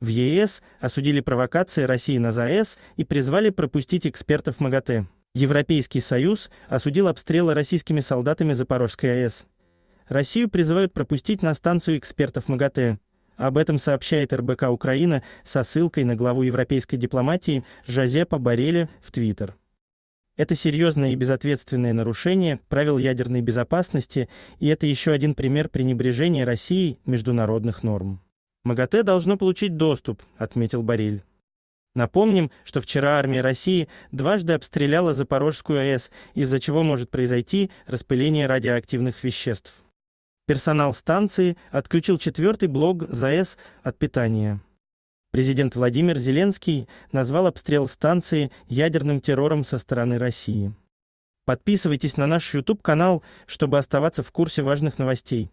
В ЕС осудили провокации России на ЗАЭС и призвали пропустить экспертов МАГАТЭ. Европейский Союз осудил обстрелы российскими солдатами Запорожской АЭС. Россию призывают пропустить на станцию экспертов МАГАТЭ. Об этом сообщает РБК Украина со ссылкой на главу европейской дипломатии Жозепа Барели в Твиттер. Это серьезное и безответственное нарушение правил ядерной безопасности, и это еще один пример пренебрежения России международных норм. МАГАТЭ должно получить доступ, отметил Бариль. Напомним, что вчера армия России дважды обстреляла Запорожскую АЭС, из-за чего может произойти распыление радиоактивных веществ. Персонал станции отключил четвертый блок ЗАЭС от питания. Президент Владимир Зеленский назвал обстрел станции ядерным террором со стороны России. Подписывайтесь на наш YouTube-канал, чтобы оставаться в курсе важных новостей.